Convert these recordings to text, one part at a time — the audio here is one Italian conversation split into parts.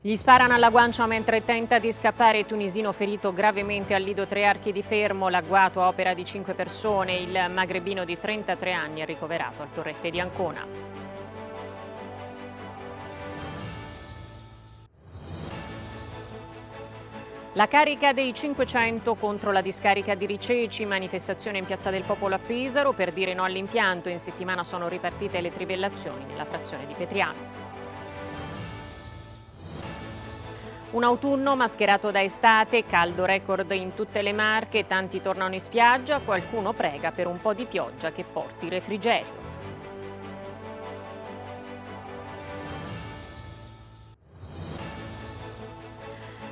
Gli sparano alla guancia mentre tenta di scappare tunisino ferito gravemente al Lido Trearchi di Fermo, l'agguato a opera di 5 persone, il magrebino di 33 anni è ricoverato al Torrette di Ancona. La carica dei 500 contro la discarica di Riceci, manifestazione in Piazza del Popolo a Pesaro per dire no all'impianto. In settimana sono ripartite le trivellazioni nella frazione di Petriano. Un autunno mascherato da estate, caldo record in tutte le marche, tanti tornano in spiaggia, qualcuno prega per un po' di pioggia che porti refrigerio.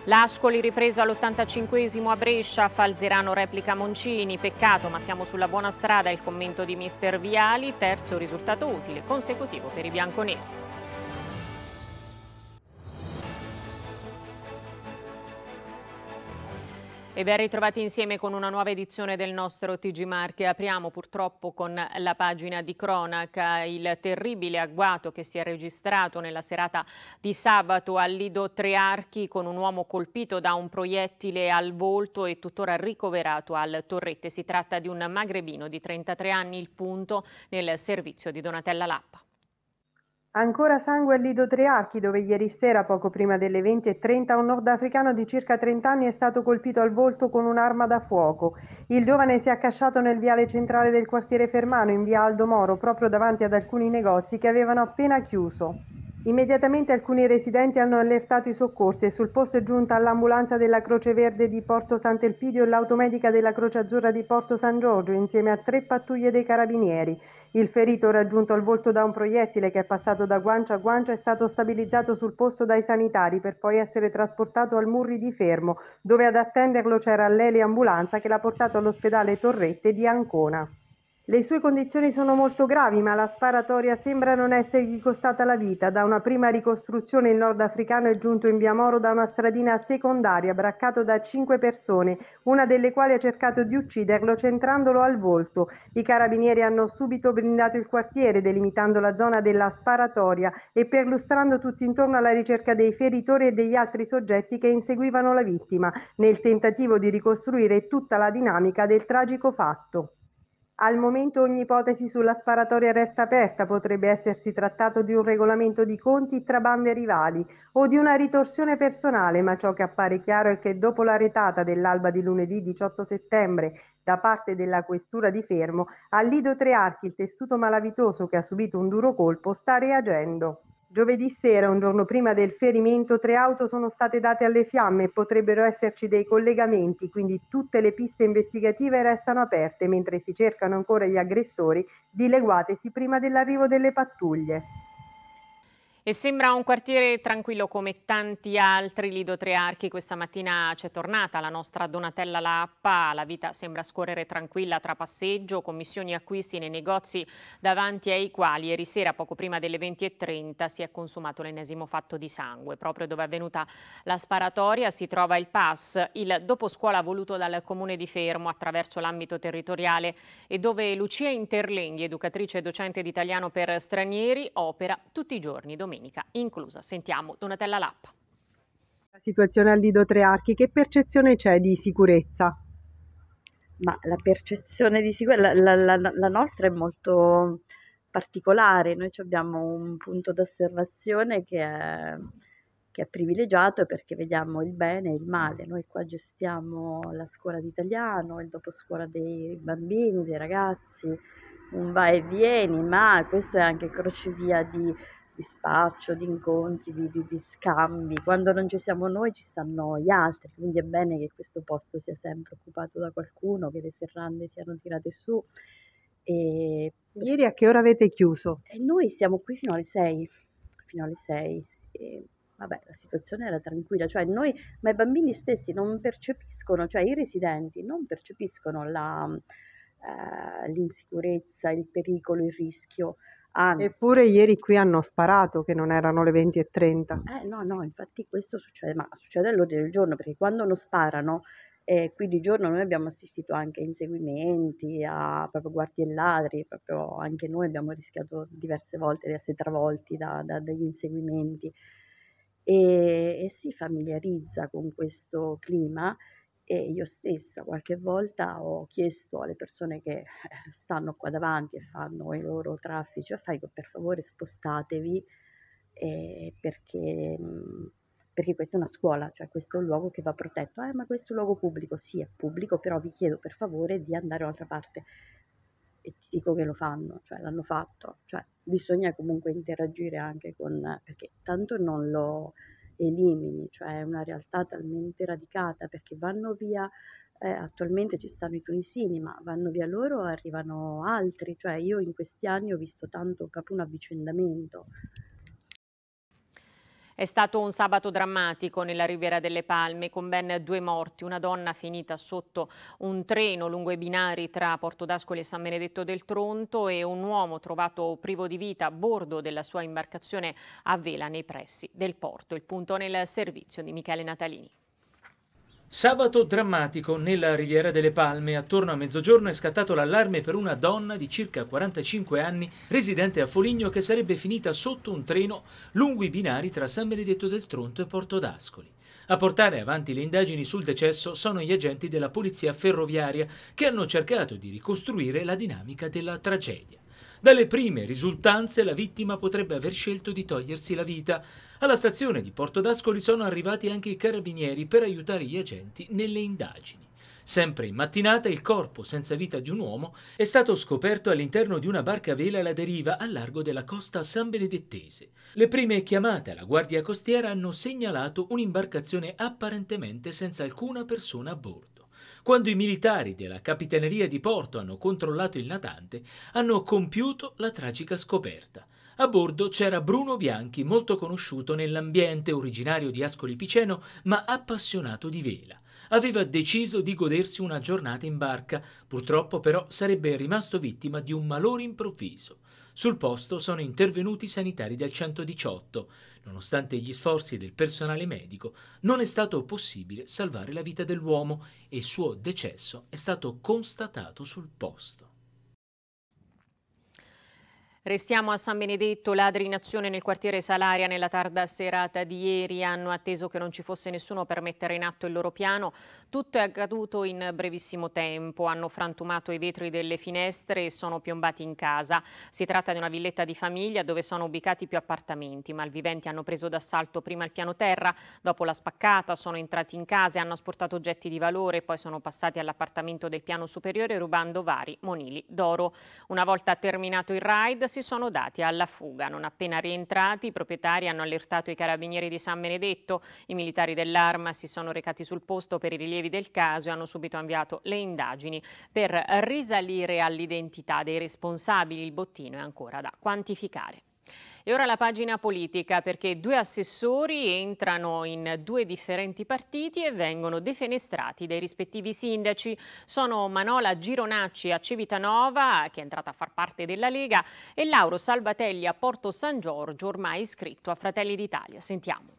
L'Ascoli ripreso all'85 a Brescia, Falzerano replica Moncini, peccato ma siamo sulla buona strada, il commento di mister Viali, terzo risultato utile consecutivo per i bianconeri. E ben ritrovati insieme con una nuova edizione del nostro TG Marche. Apriamo purtroppo con la pagina di cronaca il terribile agguato che si è registrato nella serata di sabato a Lido Trearchi con un uomo colpito da un proiettile al volto e tuttora ricoverato al torrette. Si tratta di un magrebino di 33 anni, il punto, nel servizio di Donatella Lappa. Ancora sangue al Lido Trearchi dove ieri sera, poco prima delle 20.30, un nordafricano di circa 30 anni è stato colpito al volto con un'arma da fuoco. Il giovane si è accasciato nel viale centrale del quartiere Fermano in via Aldo Moro, proprio davanti ad alcuni negozi che avevano appena chiuso. Immediatamente alcuni residenti hanno allertato i soccorsi e sul posto è giunta l'ambulanza della Croce Verde di Porto Sant'Elpidio e l'automedica della Croce Azzurra di Porto San Giorgio insieme a tre pattuglie dei carabinieri. Il ferito raggiunto al volto da un proiettile che è passato da guancia a guancia è stato stabilizzato sul posto dai sanitari per poi essere trasportato al Murri di Fermo dove ad attenderlo c'era l'eliambulanza che l'ha portato all'ospedale Torrette di Ancona. Le sue condizioni sono molto gravi, ma la sparatoria sembra non essergli costata la vita. Da una prima ricostruzione il nordafricano è giunto in via Moro da una stradina secondaria, braccato da cinque persone, una delle quali ha cercato di ucciderlo centrandolo al volto. I carabinieri hanno subito blindato il quartiere, delimitando la zona della sparatoria e perlustrando tutti intorno alla ricerca dei feritori e degli altri soggetti che inseguivano la vittima, nel tentativo di ricostruire tutta la dinamica del tragico fatto. Al momento ogni ipotesi sulla sparatoria resta aperta, potrebbe essersi trattato di un regolamento di conti tra bande rivali o di una ritorsione personale, ma ciò che appare chiaro è che dopo la retata dell'alba di lunedì 18 settembre da parte della questura di Fermo, al Lido Trearchi il tessuto malavitoso che ha subito un duro colpo sta reagendo. Giovedì sera, un giorno prima del ferimento, tre auto sono state date alle fiamme e potrebbero esserci dei collegamenti, quindi tutte le piste investigative restano aperte mentre si cercano ancora gli aggressori, dileguatesi prima dell'arrivo delle pattuglie. E sembra un quartiere tranquillo come tanti altri Lido Trearchi. Questa mattina c'è tornata la nostra Donatella Lappa. La vita sembra scorrere tranquilla tra passeggio, commissioni e acquisti nei negozi davanti ai quali ieri sera, poco prima delle 20.30, si è consumato l'ennesimo fatto di sangue. Proprio dove è avvenuta la sparatoria si trova il pass, il doposcuola voluto dal comune di Fermo attraverso l'ambito territoriale e dove Lucia Interlenghi, educatrice e docente di italiano per stranieri, opera tutti i giorni domenica domenica inclusa. Sentiamo Donatella Lappa. La situazione al Lido Trearchi, che percezione c'è di sicurezza? Ma la percezione di sicurezza, la, la, la nostra è molto particolare, noi abbiamo un punto d'osservazione che è, che è privilegiato perché vediamo il bene e il male. Noi qua gestiamo la scuola d'italiano, italiano, il doposcuola dei bambini, dei ragazzi, un va e vieni, ma questo è anche crocevia di di spaccio, di incontri, di, di, di, scambi. Quando non ci siamo noi ci stanno gli altri, quindi è bene che questo posto sia sempre occupato da qualcuno, che le serrande siano tirate su. E... Ieri a che ora avete chiuso? E noi siamo qui fino alle 6, fino alle 6. E vabbè, la situazione era tranquilla, cioè noi, ma i bambini stessi non percepiscono, cioè i residenti non percepiscono la, eh, l'insicurezza, il pericolo, il rischio. Anzi. Eppure ieri qui hanno sparato che non erano le 20 20.30. Eh, no, no, infatti questo succede, ma succede all'ordine del giorno perché quando non sparano eh, qui di giorno noi abbiamo assistito anche a inseguimenti, a proprio guardie e ladri, proprio anche noi abbiamo rischiato diverse volte di essere travolti da, da degli inseguimenti e, e si familiarizza con questo clima e io stessa qualche volta ho chiesto alle persone che eh, stanno qua davanti e fanno i loro traffici a per favore spostatevi eh, perché, mhmm, perché, questa è una scuola, cioè questo è un luogo che va protetto. Eh, ma questo è un luogo pubblico, sì è pubblico, però vi chiedo per favore di andare da un'altra parte. E ti dico che lo fanno, cioè l'hanno fatto, cioè bisogna comunque interagire anche con, perché tanto non lo elimini, cioè è una realtà talmente radicata perché vanno via, eh, attualmente ci stanno i tunisini, ma vanno via loro arrivano altri, cioè io in questi anni ho visto tanto proprio un avvicendamento. È stato un sabato drammatico nella Riviera delle Palme con ben due morti, una donna finita sotto un treno lungo i binari tra Porto d'Ascoli e San Benedetto del Tronto e un uomo trovato privo di vita a bordo della sua imbarcazione a vela nei pressi del porto. Il punto nel servizio di Michele Natalini. Sabato drammatico nella Riviera delle Palme. Attorno a mezzogiorno è scattato l'allarme per una donna di circa 45 anni, residente a Foligno, che sarebbe finita sotto un treno lungo i binari tra San Benedetto del Tronto e Porto d'Ascoli. A portare avanti le indagini sul decesso sono gli agenti della Polizia Ferroviaria, che hanno cercato di ricostruire la dinamica della tragedia. Dalle prime risultanze la vittima potrebbe aver scelto di togliersi la vita. Alla stazione di Porto d'Ascoli sono arrivati anche i carabinieri per aiutare gli agenti nelle indagini. Sempre in mattinata il corpo senza vita di un uomo è stato scoperto all'interno di una barca a vela alla deriva a largo della costa sanbenedettese. Le prime chiamate alla guardia costiera hanno segnalato un'imbarcazione apparentemente senza alcuna persona a bordo quando i militari della Capitaneria di Porto hanno controllato il natante, hanno compiuto la tragica scoperta. A bordo c'era Bruno Bianchi, molto conosciuto nell'ambiente, originario di Ascoli Piceno, ma appassionato di vela. Aveva deciso di godersi una giornata in barca, purtroppo però sarebbe rimasto vittima di un malore improvviso. Sul posto sono intervenuti i sanitari del 118. Nonostante gli sforzi del personale medico, non è stato possibile salvare la vita dell'uomo e il suo decesso è stato constatato sul posto. Restiamo a San Benedetto, ladri in azione nel quartiere Salaria nella tarda serata di ieri hanno atteso che non ci fosse nessuno per mettere in atto il loro piano. Tutto è accaduto in brevissimo tempo, hanno frantumato i vetri delle finestre e sono piombati in casa. Si tratta di una villetta di famiglia dove sono ubicati più appartamenti. Malviventi hanno preso d'assalto prima il piano terra, dopo la spaccata sono entrati in casa e hanno asportato oggetti di valore, poi sono passati all'appartamento del piano superiore rubando vari monili d'oro. Una volta terminato il raid si sono dati alla fuga. Non appena rientrati i proprietari hanno allertato i carabinieri di San Benedetto, i militari dell'arma si sono recati sul posto per i rilievi del caso e hanno subito avviato le indagini per risalire all'identità dei responsabili. Il bottino è ancora da quantificare. E ora la pagina politica perché due assessori entrano in due differenti partiti e vengono defenestrati dai rispettivi sindaci. Sono Manola Gironacci a Civitanova, che è entrata a far parte della Lega, e Lauro Salvatelli a Porto San Giorgio, ormai iscritto a Fratelli d'Italia. Sentiamo.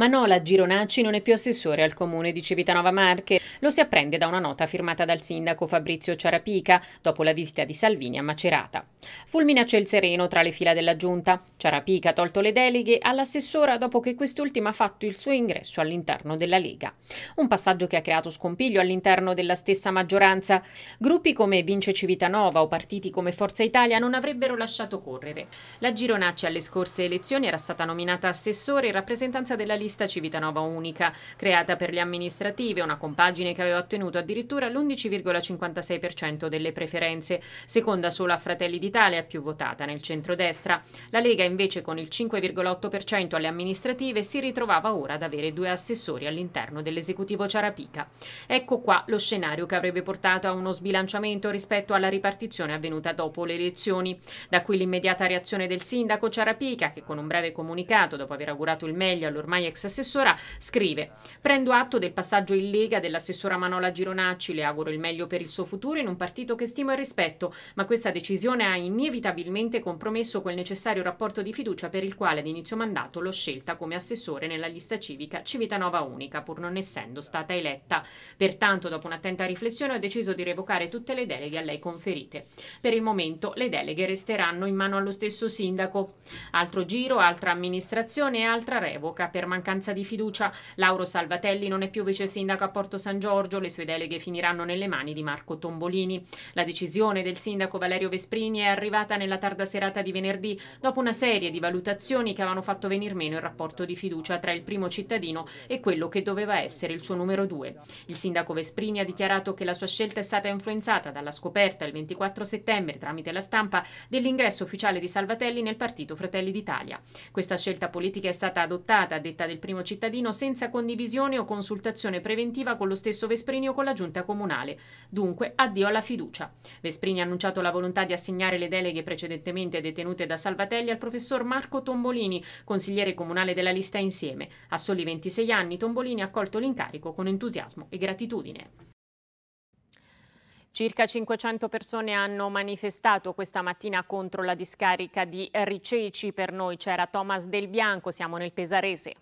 Manola Gironacci non è più assessore al comune di Civitanova Marche. Lo si apprende da una nota firmata dal sindaco Fabrizio Ciarapica dopo la visita di Salvini a Macerata. Fulmina c'è il sereno tra le fila della giunta. Ciarapica ha tolto le deleghe all'assessora dopo che quest'ultima ha fatto il suo ingresso all'interno della Lega. Un passaggio che ha creato scompiglio all'interno della stessa maggioranza. Gruppi come Vince Civitanova o partiti come Forza Italia non avrebbero lasciato correre. La Gironacci alle scorse elezioni era stata nominata assessore in rappresentanza della lista lista Civitanova Unica, creata per le amministrative, una compagine che aveva ottenuto addirittura l'11,56% delle preferenze, seconda solo a Fratelli d'Italia, più votata nel centrodestra. La Lega invece con il 5,8% alle amministrative si ritrovava ora ad avere due assessori all'interno dell'esecutivo Ciarapica. Ecco qua lo scenario che avrebbe portato a uno sbilanciamento rispetto alla ripartizione avvenuta dopo le elezioni. Da qui l'immediata reazione del sindaco Ciarapica che con un breve comunicato, dopo aver augurato il meglio all'ormai ex assessora, scrive Prendo atto del passaggio in Lega dell'assessora Manola Gironacci, le auguro il meglio per il suo futuro in un partito che stimo e rispetto, ma questa decisione ha inevitabilmente compromesso quel necessario rapporto di fiducia per il quale ad inizio mandato l'ho scelta come assessore nella lista civica Civitanova Unica, pur non essendo stata eletta. Pertanto, dopo un'attenta riflessione, ho deciso di revocare tutte le deleghe a lei conferite. Per il momento le deleghe resteranno in mano allo stesso sindaco. Altro giro, altra amministrazione e altra revoca per mancanza mancanza di fiducia, Lauro Salvatelli non è più vice sindaco a Porto San Giorgio, le sue deleghe finiranno nelle mani di Marco Tombolini. La decisione del sindaco Valerio Vesprini è arrivata nella tarda serata di venerdì dopo una serie di valutazioni che avevano fatto venir meno il rapporto di fiducia tra il primo cittadino e quello che doveva essere il suo numero due. Il sindaco Vesprini ha dichiarato che la sua scelta è stata influenzata dalla scoperta il 24 settembre tramite la stampa dell'ingresso ufficiale di Salvatelli nel partito Fratelli d'Italia. Questa scelta politica è stata adottata, a detta del primo cittadino senza condivisione o consultazione preventiva con lo stesso Vesprini o con la giunta comunale. Dunque, addio alla fiducia. Vesprini ha annunciato la volontà di assegnare le deleghe precedentemente detenute da Salvatelli al professor Marco Tombolini, consigliere comunale della lista Insieme. A soli 26 anni Tombolini ha accolto l'incarico con entusiasmo e gratitudine. Circa 500 persone hanno manifestato questa mattina contro la discarica di Riceci. Per noi c'era Thomas Del Bianco, siamo nel Pesarese.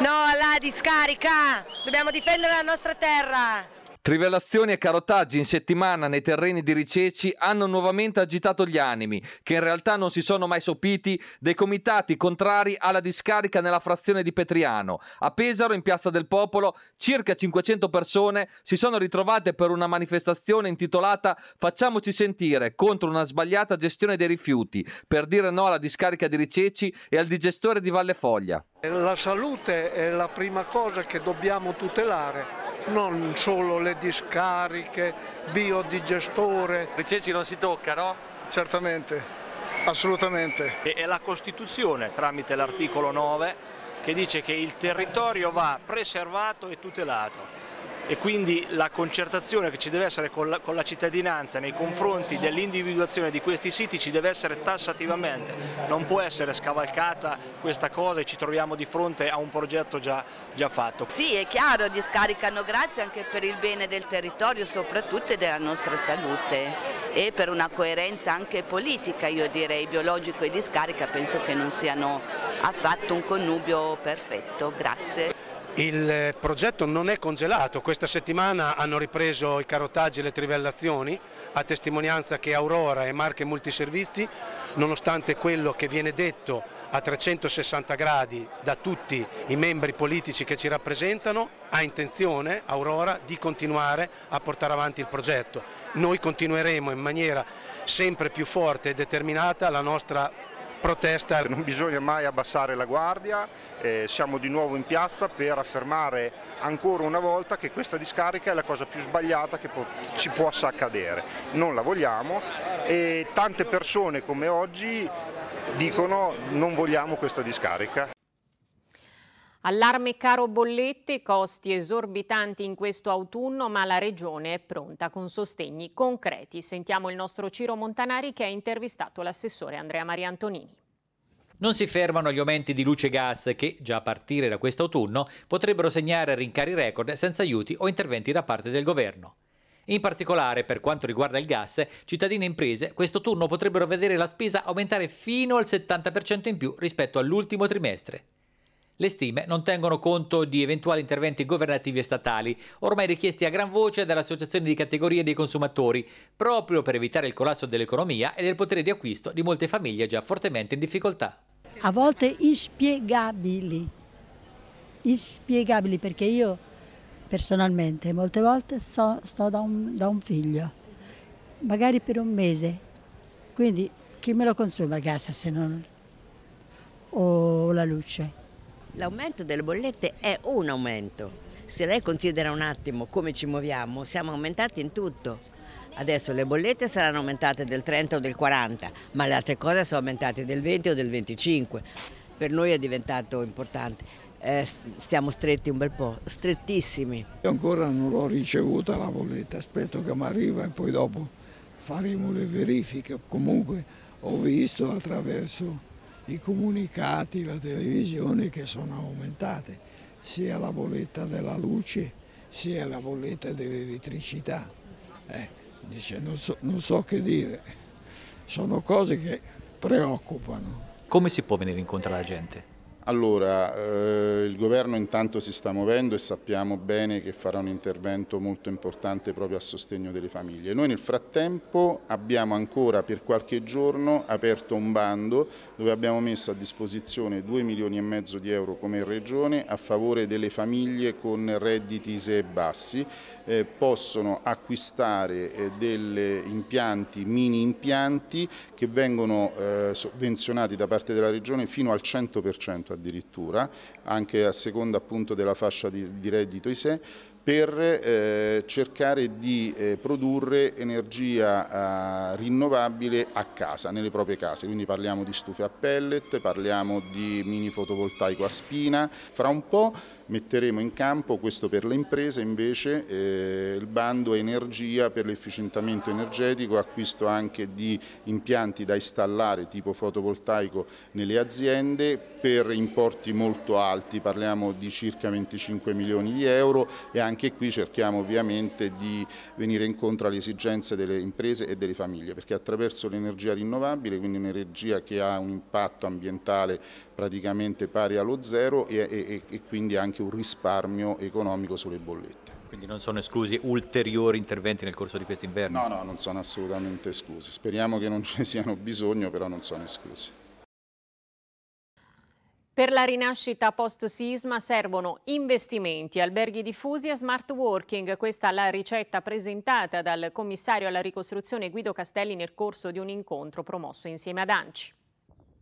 No, la discarica! Dobbiamo difendere la nostra terra! Trivelazioni e carotaggi in settimana nei terreni di Riceci hanno nuovamente agitato gli animi, che in realtà non si sono mai sopiti, dei comitati contrari alla discarica nella frazione di Petriano. A Pesaro, in Piazza del Popolo, circa 500 persone si sono ritrovate per una manifestazione intitolata Facciamoci sentire contro una sbagliata gestione dei rifiuti, per dire no alla discarica di Riceci e al digestore di Valle Foglia. La salute è la prima cosa che dobbiamo tutelare non solo le discariche, biodigestore. I ceci non si toccano? Certamente, assolutamente. E la Costituzione tramite l'articolo 9 che dice che il territorio va preservato e tutelato e quindi la concertazione che ci deve essere con la, con la cittadinanza nei confronti dell'individuazione di questi siti ci deve essere tassativamente, non può essere scavalcata questa cosa e ci troviamo di fronte a un progetto già, già fatto. Sì è chiaro, gli hanno grazie anche per il bene del territorio soprattutto e della nostra salute e per una coerenza anche politica, io direi biologico e discarica, penso che non siano affatto un connubio perfetto, grazie. Il progetto non è congelato, questa settimana hanno ripreso i carottaggi e le trivellazioni a testimonianza che Aurora e Marche Multiservizi, nonostante quello che viene detto a 360 gradi da tutti i membri politici che ci rappresentano, ha intenzione Aurora di continuare a portare avanti il progetto. Noi continueremo in maniera sempre più forte e determinata la nostra protesta, non bisogna mai abbassare la guardia, eh, siamo di nuovo in piazza per affermare ancora una volta che questa discarica è la cosa più sbagliata che po ci possa accadere, non la vogliamo e tante persone come oggi dicono non vogliamo questa discarica. Allarme caro bollette, costi esorbitanti in questo autunno, ma la Regione è pronta con sostegni concreti. Sentiamo il nostro Ciro Montanari che ha intervistato l'assessore Andrea Maria Antonini. Non si fermano gli aumenti di luce e gas che, già a partire da quest'autunno, potrebbero segnare rincari record senza aiuti o interventi da parte del governo. In particolare, per quanto riguarda il gas, cittadini e imprese questo turno potrebbero vedere la spesa aumentare fino al 70% in più rispetto all'ultimo trimestre. Le stime non tengono conto di eventuali interventi governativi e statali, ormai richiesti a gran voce dalle associazioni di categoria dei consumatori, proprio per evitare il collasso dell'economia e del potere di acquisto di molte famiglie già fortemente in difficoltà. A volte inspiegabili, inspiegabili perché io personalmente molte volte so, sto da un, da un figlio, magari per un mese, quindi chi me lo consuma a casa se non ho la luce? L'aumento delle bollette è un aumento. Se lei considera un attimo come ci muoviamo, siamo aumentati in tutto. Adesso le bollette saranno aumentate del 30 o del 40, ma le altre cose sono aumentate del 20 o del 25. Per noi è diventato importante. Eh, stiamo stretti un bel po', strettissimi. Io ancora non l'ho ricevuta la bolletta, aspetto che mi arriva e poi dopo faremo le verifiche. Comunque ho visto attraverso i comunicati, la televisione che sono aumentate, sia la bolletta della luce sia la bolletta dell'elettricità. Eh, dice, non so, non so che dire, sono cose che preoccupano. Come si può venire incontro alla gente? Allora, eh, il governo intanto si sta muovendo e sappiamo bene che farà un intervento molto importante proprio a sostegno delle famiglie. Noi nel frattempo abbiamo ancora per qualche giorno aperto un bando dove abbiamo messo a disposizione 2 milioni e mezzo di euro come regione a favore delle famiglie con redditi ISE bassi eh, possono acquistare eh, degli impianti, mini impianti che vengono eh, sovvenzionati da parte della Regione fino al 100% addirittura, anche a seconda appunto della fascia di, di reddito ISE, per eh, cercare di eh, produrre energia eh, rinnovabile a casa, nelle proprie case. Quindi parliamo di stufe a pellet, parliamo di mini fotovoltaico a spina. Fra un po' metteremo in campo, questo per le imprese invece, eh, il bando energia per l'efficientamento energetico, acquisto anche di impianti da installare tipo fotovoltaico nelle aziende per importi molto alti, parliamo di circa 25 milioni di euro e anche qui cerchiamo ovviamente di venire incontro alle esigenze delle imprese e delle famiglie perché attraverso l'energia rinnovabile, quindi un'energia che ha un impatto ambientale praticamente pari allo zero e, e, e quindi anche anche un risparmio economico sulle bollette. Quindi non sono esclusi ulteriori interventi nel corso di questo inverno? No, no, non sono assolutamente esclusi. Speriamo che non ce ne siano bisogno, però non sono esclusi. Per la rinascita post-sisma servono investimenti, alberghi diffusi e smart working. Questa è la ricetta presentata dal commissario alla ricostruzione Guido Castelli nel corso di un incontro promosso insieme ad ANCI.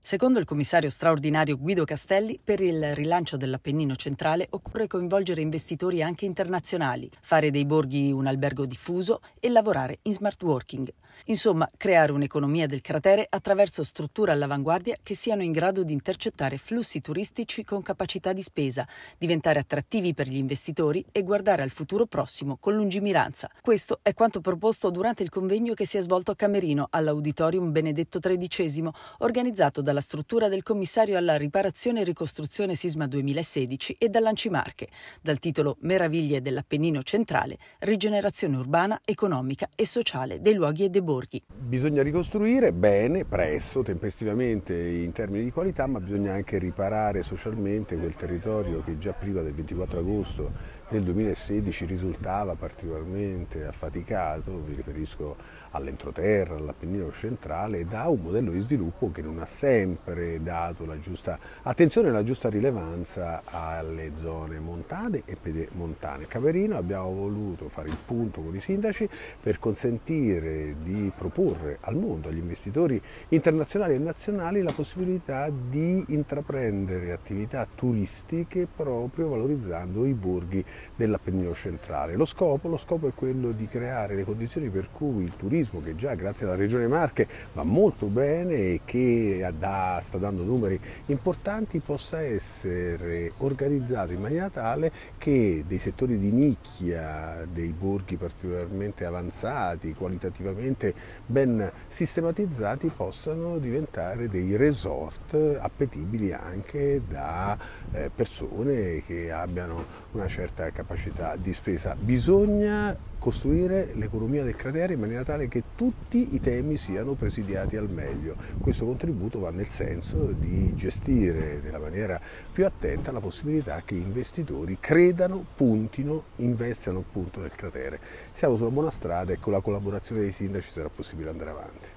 Secondo il commissario straordinario Guido Castelli, per il rilancio dell'Appennino centrale occorre coinvolgere investitori anche internazionali, fare dei borghi un albergo diffuso e lavorare in smart working. Insomma, creare un'economia del cratere attraverso strutture all'avanguardia che siano in grado di intercettare flussi turistici con capacità di spesa, diventare attrattivi per gli investitori e guardare al futuro prossimo con lungimiranza. Questo è quanto proposto durante il convegno che si è svolto a Camerino all'Auditorium Benedetto XIII, organizzato dalla struttura del commissario alla riparazione e ricostruzione sisma 2016 e dall'Ancimarche, dal titolo Meraviglie dell'Appennino centrale, rigenerazione urbana, economica e sociale dei luoghi e dei borghi. Bisogna ricostruire bene, presto, tempestivamente in termini di qualità, ma bisogna anche riparare socialmente quel territorio che già prima del 24 agosto del 2016 risultava particolarmente affaticato, mi riferisco all'entroterra, all'Appennino centrale, da un modello di sviluppo che non ha sempre dato la giusta attenzione e la giusta rilevanza alle zone montane e pedemontane. Camerino abbiamo voluto fare il punto con i sindaci per consentire di proporre al mondo, agli investitori internazionali e nazionali, la possibilità di intraprendere attività turistiche proprio valorizzando i borghi dell'Appennino centrale. Lo scopo, lo scopo è quello di creare le condizioni per cui il turismo turismo che già grazie alla Regione Marche va molto bene e che da, sta dando numeri importanti possa essere organizzato in maniera tale che dei settori di nicchia, dei borghi particolarmente avanzati, qualitativamente ben sistematizzati possano diventare dei resort appetibili anche da eh, persone che abbiano una certa capacità di spesa. Bisogna costruire l'economia del cratere in maniera tale che tutti i temi siano presidiati al meglio. Questo contributo va nel senso di gestire nella maniera più attenta la possibilità che gli investitori credano, puntino, investano appunto nel cratere. Siamo sulla buona strada e con la collaborazione dei sindaci sarà possibile andare avanti.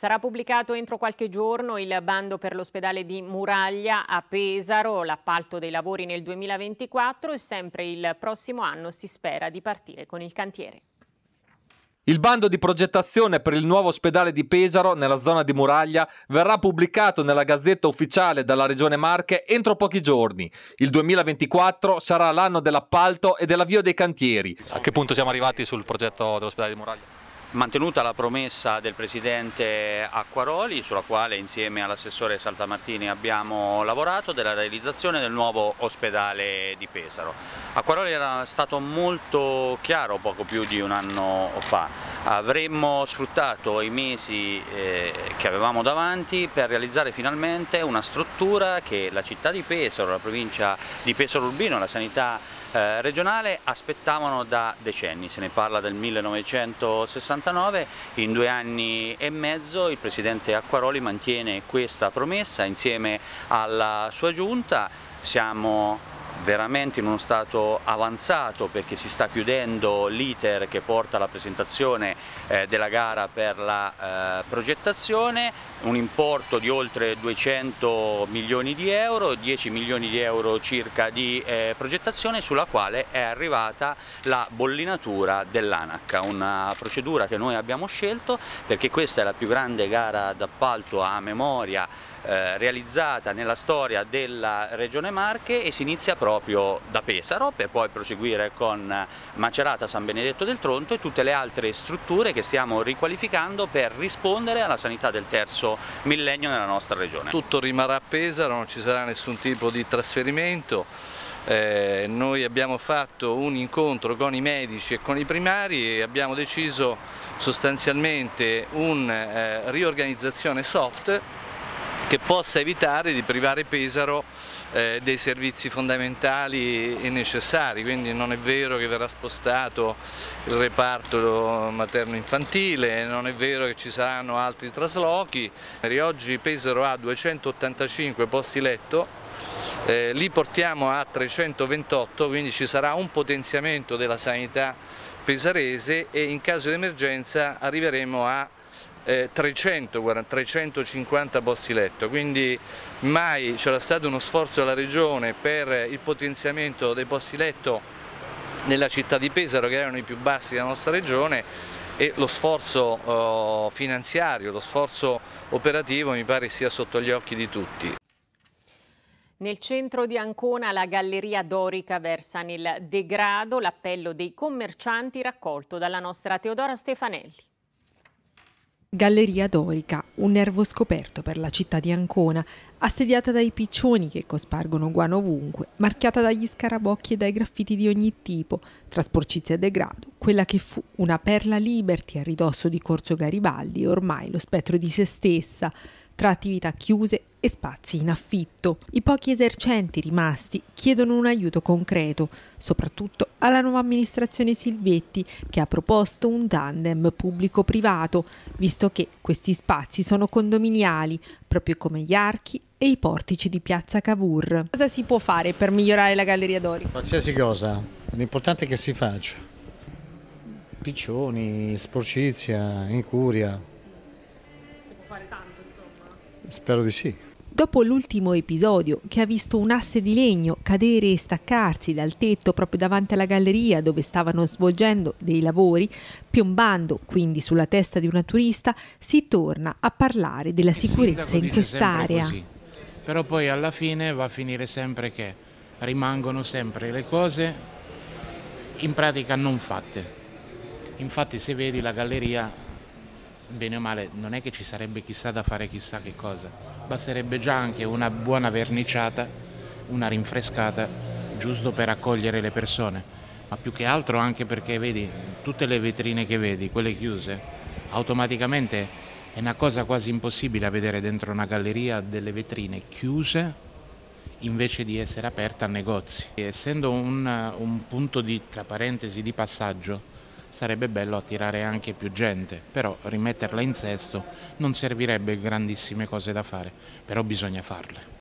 Sarà pubblicato entro qualche giorno il bando per l'ospedale di Muraglia a Pesaro, l'appalto dei lavori nel 2024 e sempre il prossimo anno si spera di partire con il cantiere. Il bando di progettazione per il nuovo ospedale di Pesaro nella zona di Muraglia verrà pubblicato nella gazzetta ufficiale dalla Regione Marche entro pochi giorni. Il 2024 sarà l'anno dell'appalto e dell'avvio dei cantieri. A che punto siamo arrivati sul progetto dell'ospedale di Muraglia? mantenuta la promessa del Presidente Acquaroli sulla quale insieme all'assessore Saltamartini abbiamo lavorato della realizzazione del nuovo ospedale di Pesaro. Acquaroli era stato molto chiaro poco più di un anno fa, avremmo sfruttato i mesi eh, che avevamo davanti per realizzare finalmente una struttura che la città di Pesaro, la provincia di Pesaro Urbino, la sanità eh, regionale aspettavano da decenni, se ne parla del 1969, in due anni e mezzo il Presidente Acquaroli mantiene questa promessa insieme alla sua giunta, siamo veramente in uno stato avanzato perché si sta chiudendo l'iter che porta alla presentazione eh, della gara per la eh, progettazione, un importo di oltre 200 milioni di euro, 10 milioni di euro circa di eh, progettazione sulla quale è arrivata la bollinatura dell'ANAC, una procedura che noi abbiamo scelto perché questa è la più grande gara d'appalto a memoria eh, realizzata nella storia della Regione Marche e si inizia proprio da Pesaro per poi proseguire con Macerata San Benedetto del Tronto e tutte le altre strutture che stiamo riqualificando per rispondere alla sanità del terzo millennio nella nostra regione. Tutto rimarrà a Pesaro, non ci sarà nessun tipo di trasferimento. Eh, noi abbiamo fatto un incontro con i medici e con i primari e abbiamo deciso sostanzialmente una eh, riorganizzazione soft che possa evitare di privare Pesaro eh, dei servizi fondamentali e necessari, quindi non è vero che verrà spostato il reparto materno-infantile, non è vero che ci saranno altri traslochi, oggi Pesaro ha 285 posti letto eh, li portiamo a 328, quindi ci sarà un potenziamento della sanità pesarese e in caso di emergenza arriveremo a eh, 300, 350 posti letto, quindi mai c'era stato uno sforzo della Regione per il potenziamento dei posti letto nella città di Pesaro che erano i più bassi della nostra regione e lo sforzo eh, finanziario, lo sforzo operativo mi pare sia sotto gli occhi di tutti. Nel centro di Ancona la galleria dorica versa nel degrado l'appello dei commercianti raccolto dalla nostra Teodora Stefanelli. Galleria Dorica, un nervo scoperto per la città di Ancona, assediata dai piccioni che cospargono guano ovunque, marchiata dagli scarabocchi e dai graffiti di ogni tipo, tra sporcizia e degrado, quella che fu una perla liberty a ridosso di Corso Garibaldi, ormai lo spettro di se stessa, tra attività chiuse e spazi in affitto. I pochi esercenti rimasti chiedono un aiuto concreto, soprattutto alla nuova amministrazione Silvetti che ha proposto un tandem pubblico-privato, visto che questi spazi sono condominiali, proprio come gli archi e i portici di Piazza Cavour. Cosa si può fare per migliorare la Galleria d'Ori? Qualsiasi cosa, l'importante è che si faccia. Piccioni, sporcizia, incuria. Si può fare tanto, insomma? Spero di sì. Dopo l'ultimo episodio, che ha visto un asse di legno cadere e staccarsi dal tetto proprio davanti alla galleria dove stavano svolgendo dei lavori, piombando quindi sulla testa di una turista, si torna a parlare della sicurezza in quest'area però poi alla fine va a finire sempre che rimangono sempre le cose in pratica non fatte. Infatti se vedi la galleria, bene o male, non è che ci sarebbe chissà da fare chissà che cosa, basterebbe già anche una buona verniciata, una rinfrescata, giusto per accogliere le persone, ma più che altro anche perché vedi tutte le vetrine che vedi, quelle chiuse, automaticamente è una cosa quasi impossibile vedere dentro una galleria delle vetrine chiuse invece di essere aperta a negozi. E essendo un, un punto di, tra parentesi, di passaggio, sarebbe bello attirare anche più gente, però rimetterla in sesto non servirebbe grandissime cose da fare, però bisogna farle.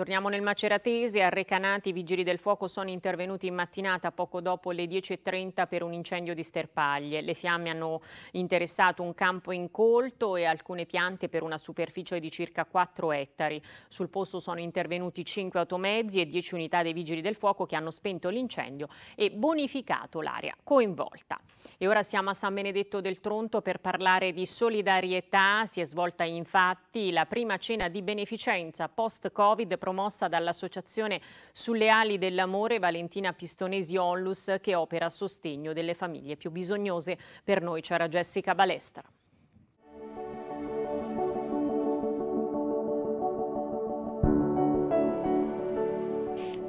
Torniamo nel Maceratese, a Recanati i vigili del fuoco sono intervenuti in mattinata poco dopo le 10.30 per un incendio di sterpaglie. Le fiamme hanno interessato un campo incolto e alcune piante per una superficie di circa 4 ettari. Sul posto sono intervenuti 5 automezzi e 10 unità dei vigili del fuoco che hanno spento l'incendio e bonificato l'area coinvolta. E ora siamo a San Benedetto del Tronto per parlare di solidarietà. Si è svolta infatti la prima cena di beneficenza post-Covid promossa dall'Associazione Sulle ali dell'amore Valentina Pistonesi Onlus che opera a sostegno delle famiglie più bisognose. Per noi c'era Jessica Balestra.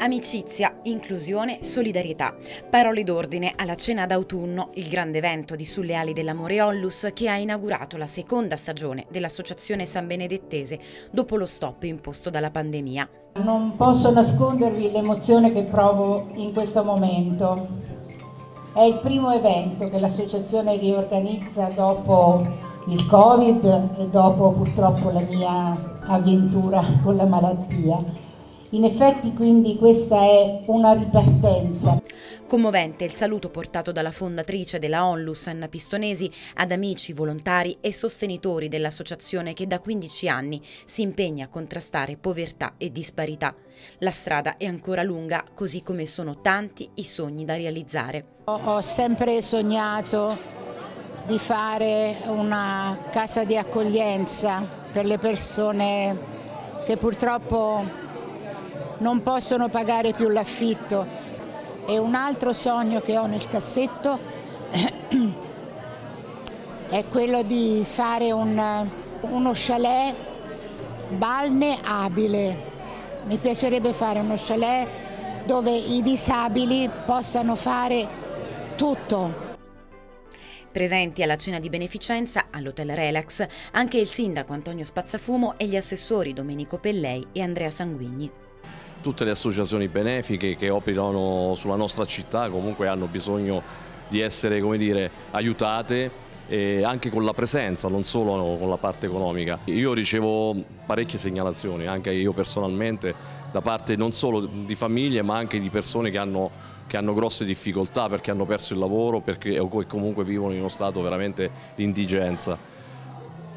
Amicizia, inclusione, solidarietà. Parole d'ordine alla cena d'autunno, il grande evento di Sulle ali dell'amore Ollus che ha inaugurato la seconda stagione dell'Associazione San Benedettese dopo lo stop imposto dalla pandemia. Non posso nascondervi l'emozione che provo in questo momento. È il primo evento che l'associazione riorganizza dopo il Covid e dopo purtroppo la mia avventura con la malattia in effetti quindi questa è una ripartenza. Commovente il saluto portato dalla fondatrice della Onlus Anna Pistonesi ad amici, volontari e sostenitori dell'associazione che da 15 anni si impegna a contrastare povertà e disparità. La strada è ancora lunga, così come sono tanti i sogni da realizzare. Ho sempre sognato di fare una casa di accoglienza per le persone che purtroppo non possono pagare più l'affitto. E un altro sogno che ho nel cassetto è quello di fare un, uno chalet balneabile. Mi piacerebbe fare uno chalet dove i disabili possano fare tutto. Presenti alla cena di beneficenza all'Hotel Relax anche il sindaco Antonio Spazzafumo e gli assessori Domenico Pellei e Andrea Sanguigni tutte le associazioni benefiche che operano sulla nostra città comunque hanno bisogno di essere dire, aiutate anche con la presenza, non solo con la parte economica. Io ricevo parecchie segnalazioni, anche io personalmente, da parte non solo di famiglie ma anche di persone che hanno, che hanno grosse difficoltà perché hanno perso il lavoro perché, o comunque vivono in uno stato veramente di indigenza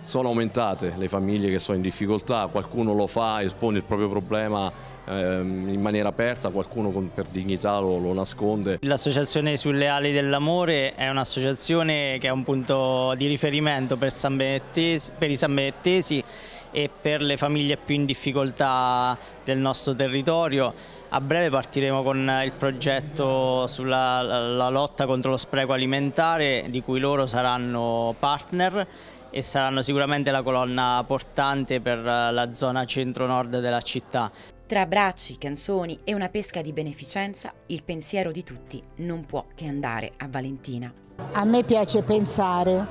sono aumentate le famiglie che sono in difficoltà, qualcuno lo fa, espone il proprio problema Ehm, in maniera aperta, qualcuno per dignità lo, lo nasconde. L'associazione sulle ali dell'amore è un'associazione che è un punto di riferimento per, San per i sanbenettesi e per le famiglie più in difficoltà del nostro territorio. A breve partiremo con il progetto sulla lotta contro lo spreco alimentare di cui loro saranno partner e saranno sicuramente la colonna portante per la zona centro-nord della città. Tra abbracci, canzoni e una pesca di beneficenza, il pensiero di tutti non può che andare a Valentina. A me piace pensare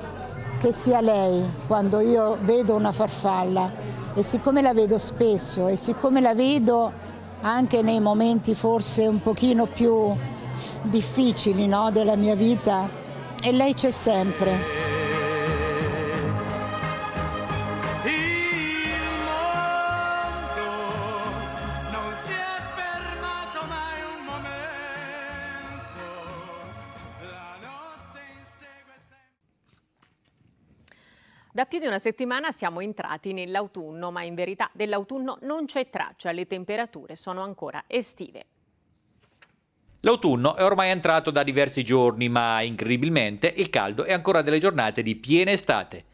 che sia lei quando io vedo una farfalla e siccome la vedo spesso e siccome la vedo anche nei momenti forse un pochino più difficili no, della mia vita e lei c'è sempre. Da più di una settimana siamo entrati nell'autunno, ma in verità dell'autunno non c'è traccia, le temperature sono ancora estive. L'autunno è ormai entrato da diversi giorni, ma incredibilmente il caldo è ancora delle giornate di piena estate.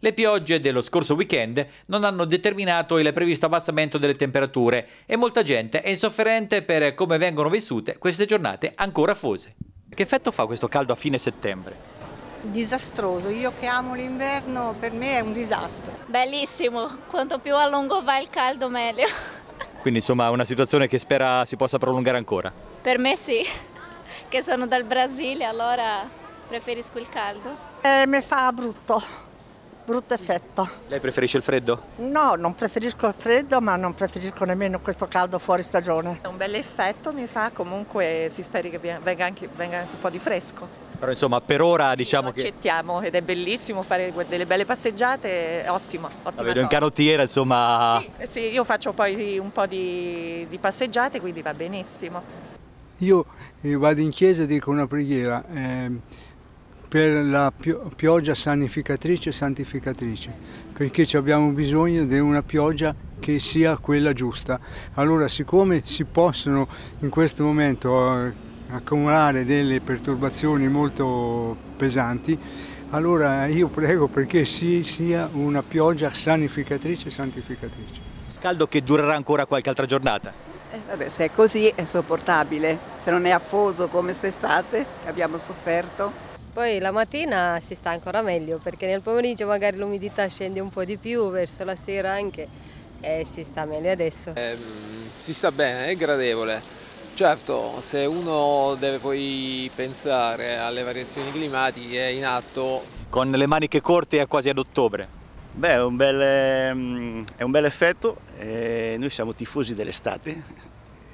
Le piogge dello scorso weekend non hanno determinato il previsto abbassamento delle temperature e molta gente è insofferente per come vengono vissute queste giornate ancora fose. Che effetto fa questo caldo a fine settembre? disastroso. Io che amo l'inverno, per me è un disastro. Bellissimo, quanto più a lungo va il caldo meglio. Quindi insomma è una situazione che spera si possa prolungare ancora? Per me sì, che sono dal Brasile allora preferisco il caldo. Eh, mi fa brutto, brutto effetto. Lei preferisce il freddo? No, non preferisco il freddo ma non preferisco nemmeno questo caldo fuori stagione. È un bel effetto, mi fa comunque, si spera che venga anche, venga anche un po' di fresco. Però insomma per ora diciamo che... Accettiamo ed è bellissimo fare delle belle passeggiate, ottimo. La vedo in canottiera insomma... Sì, sì, io faccio poi un po' di, di passeggiate quindi va benissimo. Io eh, vado in chiesa e dico una preghiera eh, per la pioggia sanificatrice e santificatrice, perché abbiamo bisogno di una pioggia che sia quella giusta. Allora siccome si possono in questo momento... Eh, accumulare delle perturbazioni molto pesanti, allora io prego perché sì, sia una pioggia sanificatrice e santificatrice. Caldo che durerà ancora qualche altra giornata? Eh, vabbè, se è così è sopportabile, se non è affoso come quest'estate che abbiamo sofferto. Poi la mattina si sta ancora meglio perché nel pomeriggio magari l'umidità scende un po' di più, verso la sera anche e si sta meglio adesso. Eh, si sta bene, è gradevole Certo, se uno deve poi pensare alle variazioni climatiche è in atto... Con le maniche corte è quasi ad ottobre. Beh, è un bel, mm, è un bel effetto, noi siamo tifosi dell'estate,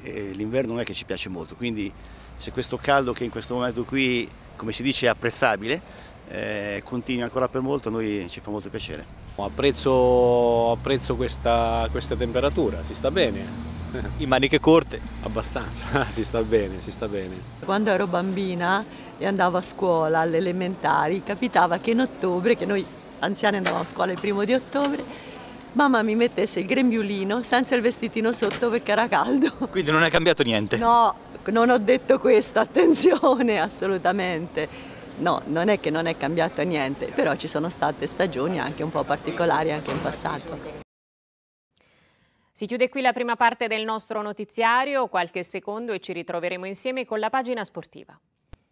e l'inverno non è che ci piace molto, quindi se questo caldo che in questo momento qui, come si dice, è apprezzabile, eh, continua ancora per molto, a noi ci fa molto piacere. Apprezzo, apprezzo questa, questa temperatura, si sta bene, in maniche corte? Abbastanza, si sta bene, si sta bene. Quando ero bambina e andavo a scuola alle elementari, capitava che in ottobre, che noi anziani andavamo a scuola il primo di ottobre, mamma mi mettesse il grembiulino senza il vestitino sotto perché era caldo. Quindi non è cambiato niente? No, non ho detto questo, attenzione, assolutamente. No, non è che non è cambiato niente, però ci sono state stagioni anche un po' particolari anche in passato. Si chiude qui la prima parte del nostro notiziario, qualche secondo e ci ritroveremo insieme con la pagina sportiva.